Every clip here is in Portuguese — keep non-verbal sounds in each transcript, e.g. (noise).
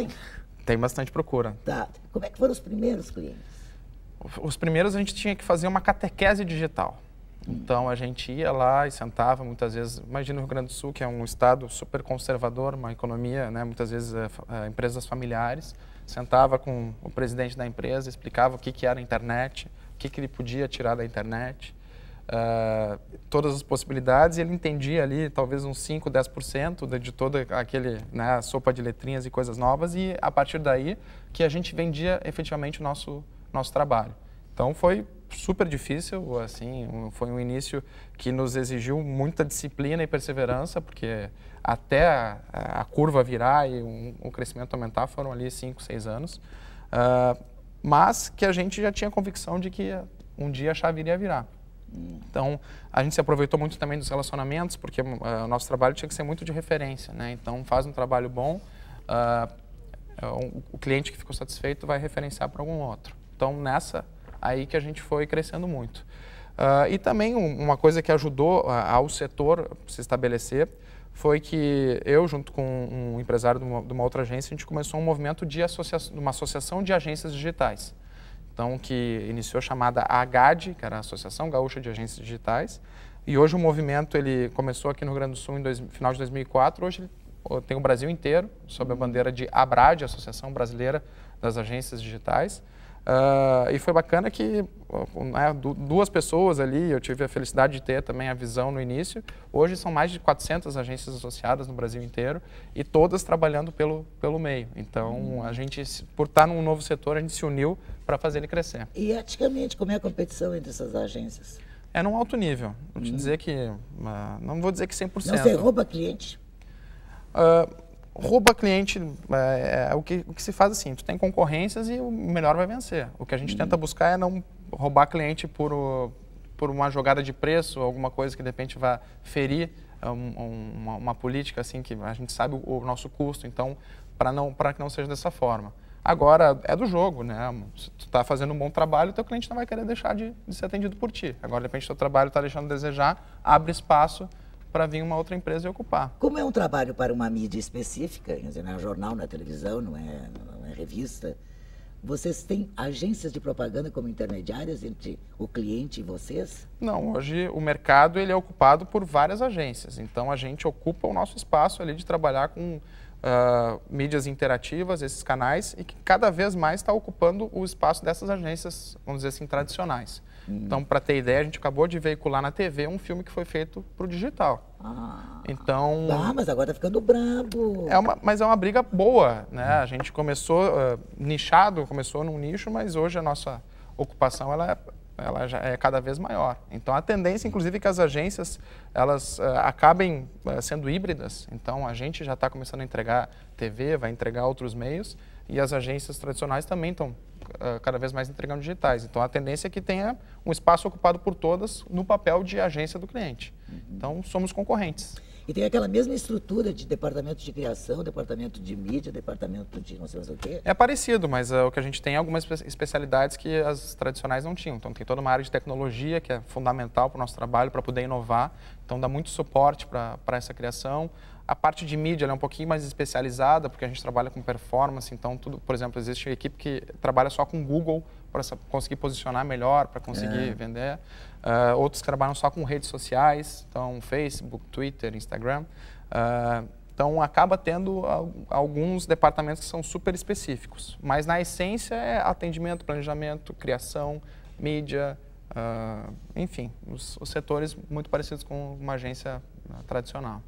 fazem? Tem bastante procura. Tá. Como é que foram os primeiros clientes? Os primeiros a gente tinha que fazer uma catequese digital. Hum. Então a gente ia lá e sentava, muitas vezes, imagina o Rio Grande do Sul, que é um estado super conservador, uma economia, né, muitas vezes é, é, empresas familiares, sentava com o presidente da empresa, explicava o que, que era a internet, o que, que ele podia tirar da internet, uh, todas as possibilidades e ele entendia ali talvez uns 5, 10% de, de toda aquele né, sopa de letrinhas e coisas novas e a partir daí que a gente vendia efetivamente o nosso, nosso trabalho. Então foi super difícil, assim, um, foi um início que nos exigiu muita disciplina e perseverança, porque até a, a curva virar e um, o crescimento aumentar foram ali 5, 6 anos, uh, mas que a gente já tinha convicção de que um dia a chave iria virar. Então, a gente se aproveitou muito também dos relacionamentos, porque uh, o nosso trabalho tinha que ser muito de referência, né? Então, faz um trabalho bom, uh, o cliente que ficou satisfeito vai referenciar para algum outro. Então, nessa aí que a gente foi crescendo muito. Uh, e também uma coisa que ajudou ao setor se estabelecer foi que eu, junto com um empresário de uma, de uma outra agência, a gente começou um movimento de associa uma associação de agências digitais. Então, que iniciou a chamada AGAD, que era a Associação Gaúcha de Agências Digitais, e hoje o movimento ele começou aqui no Rio Grande do Sul em dois, final de 2004, hoje ele tem o Brasil inteiro, sob a bandeira de ABRAD, Associação Brasileira das Agências Digitais, Uh, e foi bacana que né, duas pessoas ali, eu tive a felicidade de ter também a visão no início. Hoje são mais de 400 agências associadas no Brasil inteiro e todas trabalhando pelo, pelo meio. Então, hum. a gente, por estar num novo setor, a gente se uniu para fazer ele crescer. E eticamente, como é a competição entre essas agências? É num alto nível. Vou te hum. dizer que. Ah, não vou dizer que 100%. Não, você rouba cliente? Uh, rouba cliente, é, é, é, o, que, o que se faz assim, tu tem concorrências e o melhor vai vencer. O que a gente uhum. tenta buscar é não roubar cliente por, por uma jogada de preço, alguma coisa que de repente vai ferir é, um, uma, uma, política assim que a gente sabe o, o nosso custo, então para não para que não seja dessa forma. Agora, é do jogo, né? Se tu tá fazendo um bom trabalho, teu cliente não vai querer deixar de, de ser atendido por ti. Agora, de repente, teu trabalho está deixando a desejar, abre espaço para vir uma outra empresa e ocupar. Como é um trabalho para uma mídia específica, dizer, não é jornal, não é televisão, não é, não é revista, vocês têm agências de propaganda como intermediárias entre o cliente e vocês? Não, hoje o mercado ele é ocupado por várias agências. Então a gente ocupa o nosso espaço ali de trabalhar com uh, mídias interativas, esses canais, e que cada vez mais está ocupando o espaço dessas agências, vamos dizer assim, tradicionais. Hum. Então, para ter ideia, a gente acabou de veicular na TV um filme que foi feito para o digital. Ah. Então. Ah, mas agora está ficando brabo. É uma, mas é uma briga boa, né? A gente começou uh, nichado, começou num nicho, mas hoje a nossa ocupação ela é ela já é cada vez maior. Então a tendência, inclusive, é que as agências elas uh, acabem uh, sendo híbridas. Então a gente já está começando a entregar TV, vai entregar outros meios e as agências tradicionais também estão uh, eh, cada vez mais entregando digitais. Então a tendência é que tenha um espaço ocupado por todas no papel de agência do cliente. Então somos concorrentes. E tem aquela mesma estrutura de departamento de criação, departamento de mídia, departamento de não sei mais o quê. É parecido, mas uh, o que a gente tem é algumas especialidades que as tradicionais não tinham. Então tem toda uma área de tecnologia que é fundamental para o nosso trabalho, para poder inovar. Então dá muito suporte para essa criação. A parte de mídia é um pouquinho mais especializada, porque a gente trabalha com performance, então tudo, por exemplo, existe uma equipe que trabalha só com Google para conseguir posicionar melhor, para conseguir é. vender. Uh, outros trabalham só com redes sociais, então Facebook, Twitter, Instagram. Uh, então acaba tendo alguns departamentos que são super específicos, mas na essência é atendimento, planejamento, criação, mídia, uh, enfim, os, os setores muito parecidos com uma agência tradicional.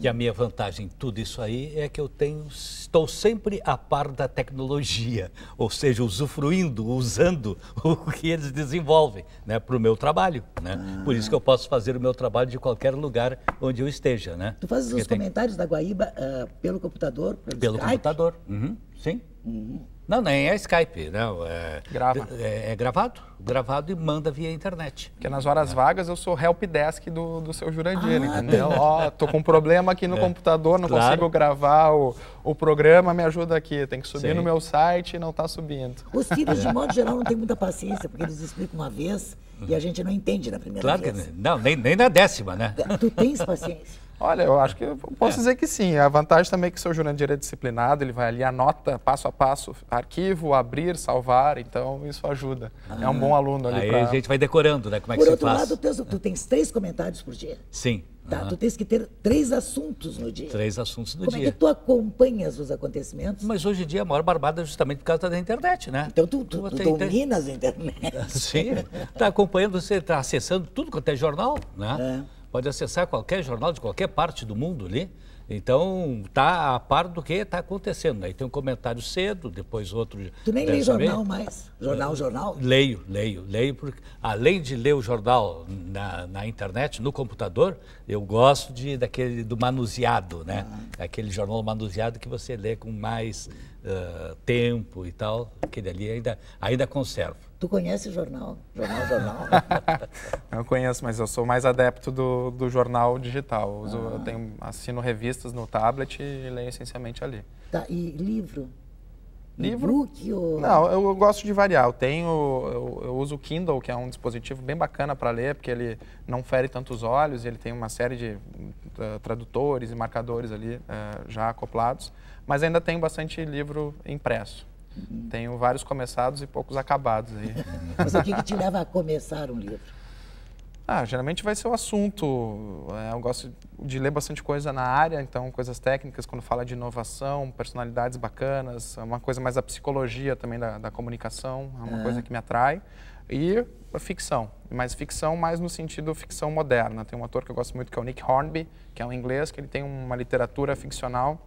E a minha vantagem em tudo isso aí é que eu tenho, estou sempre a par da tecnologia, ou seja, usufruindo, usando (laughs) o que eles desenvolvem né, para o meu trabalho. Né? Ah. Por isso que eu posso fazer o meu trabalho de qualquer lugar onde eu esteja. Né? Tu fazes Porque os tem... comentários da Guaíba uh, pelo computador? Pelo, pelo computador, uhum, sim. Uhum. Não, nem é, é Skype, não. Né? É, Grava. É, é, gravado, gravado e manda via internet. Porque nas horas é. vagas eu sou help desk do, do seu Jurandir, ah, entendeu? Tá. Ó, oh, tô com um problema aqui no (laughs) é. computador, não claro. consigo gravar o, o programa, me ajuda aqui. Tem que subir Sim. no meu site e não tá subindo. Os filhos, de (laughs) modo geral, não têm muita paciência, porque eles explicam uma vez e a gente não entende na primeira claro vez. Claro que não, nem, nem na décima, né? Tu tens paciência? Olha, eu acho que eu posso é. dizer que sim. A vantagem também é que o seu jurandir é disciplinado, ele vai ali, anota passo a passo, arquivo, abrir, salvar, então isso ajuda. Ah. É um ah. bom aluno ali. Aí pra... a gente vai decorando, né? Como é que por se outro faz. lado, tu, tu é. tens três comentários por dia. Sim. Tá, uhum. tu tens que ter três assuntos no dia. Três assuntos no Como dia. Como é que tu acompanhas os acontecimentos? Mas hoje em dia a maior barbada é justamente por causa da internet, né? Então tu, tu, tu, tu dominas a internet. (laughs) Sim, tá acompanhando, você tá acessando tudo quanto é jornal, né? É pode acessar qualquer jornal de qualquer parte do mundo ali. Então, tá a par do que está acontecendo. Aí né? tem um comentário cedo, depois outro. Tu nem lê jornal mais? Jornal, jornal? Leio, leio, leio. Porque, além de ler o jornal na, na, internet, no computador, eu gosto de, daquele do manuseado, né? Ah. Aquele jornal manuseado que você lê com mais uh, tempo e tal. Aquele ali ainda, ainda conservo. Tu conhece jornal? Jornal, jornal? (laughs) Não conheço, mas eu sou mais adepto do, do jornal digital. Eu, uso, ah. eu tenho, assino revistas no tablet e leio essencialmente ali. Tá, e livro? livro. book ou... Não, eu gosto de variar. Eu tenho, eu, eu, uso o Kindle, que é um dispositivo bem bacana para ler, porque ele não fere tantos olhos, ele tem uma série de uh, tradutores e marcadores ali uh, já acoplados, mas ainda tenho bastante livro impresso. Uhum. Tenho vários começados e poucos acabados aí. Mas o que, que te leva a começar um livro? Ah, geralmente vai ser o assunto. É, eu gosto de ler bastante coisa na área, então coisas técnicas, quando fala de inovação, personalidades bacanas, é uma coisa mais da psicologia também da, da comunicação, é uma é. coisa que me atrai. E a ficção, mas ficção mais no sentido ficção moderna. Tem um ator que eu gosto muito que é o Nick Hornby, que é um inglês, que ele tem uma literatura ficcional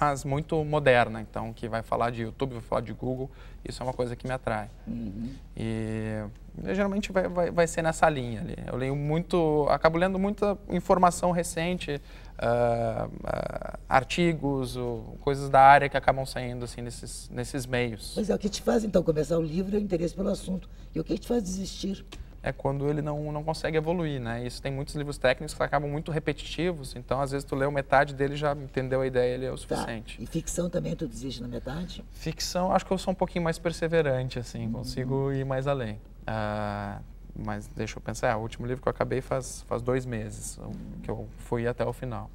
mas muito moderna, então que vai falar de YouTube, vai falar de Google, isso é uma coisa que me atrai. Uhum. E geralmente vai, vai, vai ser nessa linha ali. Eu leio muito, acabo lendo muita informação recente, uh, uh, artigos, coisas da área que acabam saindo assim nesses, nesses meios. mas é, o que te faz então começar o livro é o interesse pelo assunto. E o que te faz desistir? É quando ele não, não consegue evoluir, né? Isso tem muitos livros técnicos que acabam muito repetitivos, então às vezes tu leu metade dele já entendeu a ideia, ele é o tá. suficiente. Tá. E ficção também tu desiste na metade? Ficção, acho que eu sou um pouquinho mais perseverante, assim, uhum. consigo ir mais além. Uh, mas deixa eu pensar, é, o último livro que eu acabei faz, faz dois meses, que eu fui até o final.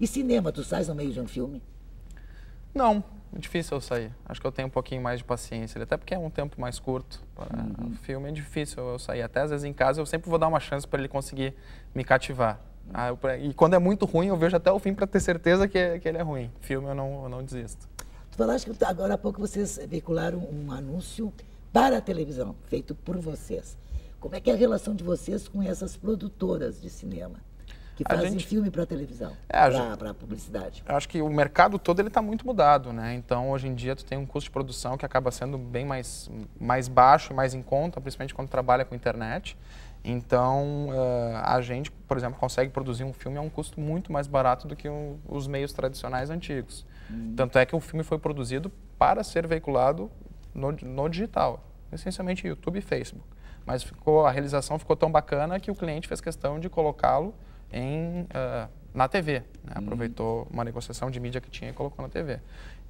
E cinema, tu sai no meio de um filme? Não, é difícil eu sair. Acho que eu tenho um pouquinho mais de paciência, até porque é um tempo mais curto. Ah, uhum. O filme é difícil eu sair. Até às vezes em casa eu sempre vou dar uma chance para ele conseguir me cativar. Ah, eu, e quando é muito ruim, eu vejo até o fim para ter certeza que, que ele é ruim. Filme eu não, eu não desisto. Tu falaste que agora há pouco vocês veicularam um anúncio para a televisão, feito por vocês. Como é que é a relação de vocês com essas produtoras de cinema? Que fazem gente, filme para televisão, é, para publicidade. Eu acho que o mercado todo ele está muito mudado, né? Então hoje em dia tu tem um custo de produção que acaba sendo bem mais, mais baixo e mais em conta, principalmente quando trabalha com internet. Então, uh, a gente, por exemplo, consegue produzir um filme a um custo muito mais barato do que um, os meios tradicionais antigos. Hum. Tanto é que o filme foi produzido para ser veiculado no, no digital, essencialmente YouTube e Facebook. Mas ficou, a realização ficou tão bacana que o cliente fez questão de colocá-lo em, uh, na TV. Né? Hum. Aproveitou uhum. uma negociação de mídia que tinha e colocou na TV.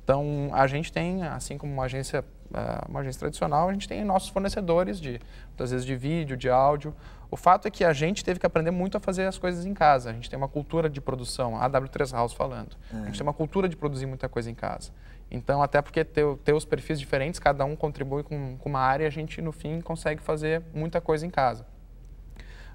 Então, a gente tem, assim como uma agência, ah, uma agência tradicional, a gente tem nossos fornecedores de, muitas vezes, de vídeo, de áudio. O fato é que a gente teve que aprender muito a fazer as coisas em casa. A gente tem uma cultura de produção, a W3 House falando. É. A gente é. tem uma cultura de produzir muita coisa em casa. Então, até porque ter, ter os perfis diferentes, cada um contribui com, com, uma área, a gente, no fim, consegue fazer muita coisa em casa.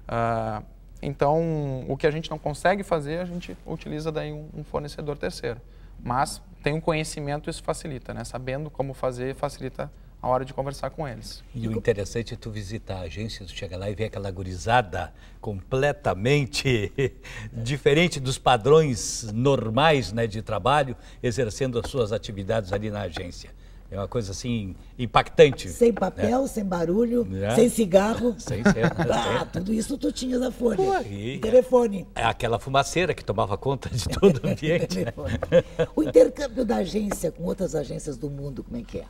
Uh, então, o que a gente não consegue fazer, a gente utiliza daí um, um fornecedor terceiro. Mas, tem um conhecimento, isso facilita, né? Sabendo como fazer, facilita a hora de conversar com eles. E o interessante é tu visitar a agência, tu chega lá e vê aquela gurizada completamente (laughs) diferente dos padrões normais né, de trabalho, exercendo as suas atividades ali na agência. É uma coisa assim impactante. Sem né? papel, né? sem barulho, é. sem cigarro. (laughs) Sem ser, (laughs) ah, tudo isso tu tinha na folha. Pô, e... telefone. É aquela fumaceira que tomava conta de todo o ambiente. Né? o intercâmbio da agência com outras agências do mundo, como é que é?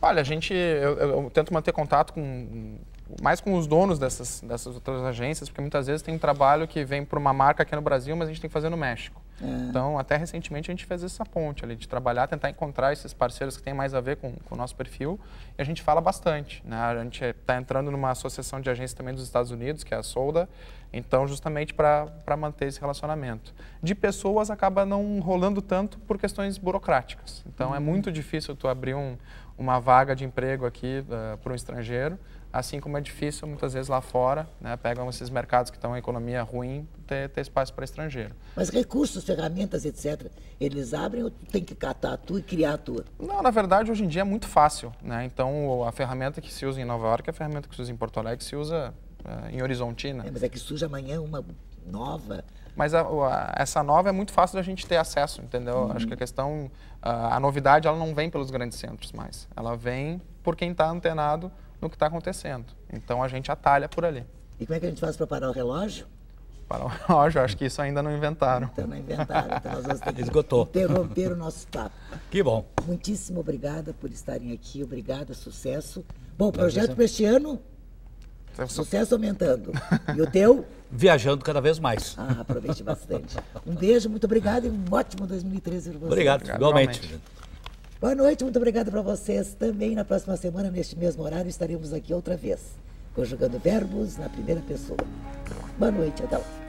Olha, a gente. Eu, eu, eu tento manter contato com mais com os donos dessas, dessas outras agências, porque muitas vezes tem um trabalho que vem para uma marca aqui no Brasil, mas a gente tem que fazer no México. É. Então, até recentemente a gente fez essa ponte ali, de trabalhar, tentar encontrar esses parceiros que têm mais a ver com, com o nosso perfil. E a gente fala bastante. Né? A gente está é, entrando numa associação de agências também dos Estados Unidos, que é a Solda, então justamente para manter esse relacionamento. De pessoas acaba não rolando tanto por questões burocráticas. Então, é uhum. é muito difícil tu abrir um, uma vaga de emprego aqui uh, eh, para um estrangeiro assim como é difícil muitas vezes lá fora, né, pegam esses mercados que estão em economia ruim, ter, ter espaço para estrangeiro. Mas recursos, ferramentas, etc., eles abrem ou tem que catar a tua e criar a tua? Não, na verdade, hoje em dia é muito fácil. Né? Então, a ferramenta que se usa em Nova York, é a ferramenta que se usa em Porto Alegre, se usa eh, em Horizontina. Né? É, mas é que surge amanhã uma nova. Mas a, a, essa nova é muito fácil da gente ter acesso, entendeu? Uhum. Acho que a questão, a, ah, a novidade, ela não vem pelos grandes centros mais. Ela vem por quem está antenado no que está acontecendo. Então a gente atalha por ali. E como é que a gente faz para parar o relógio? Parar o (laughs) relógio, acho que isso ainda não inventaram. Então não inventaram, então nós vamos ter que Esgotou. interromper o nosso papo. Que bom. Muitíssimo obrigada por estarem aqui, obrigada, sucesso. Bom, projeto para este ano? É sucesso aumentando. E o teu? (laughs) Viajando cada vez mais. Ah, aproveite bastante. Um beijo, muito obrigado e um ótimo 2013 para você. Obrigado, obrigado igualmente. igualmente. Boa noite, muito obrigada para vocês. Também na próxima semana, neste mesmo horário, estaremos aqui outra vez, conjugando verbos na primeira pessoa. Boa noite, até lá.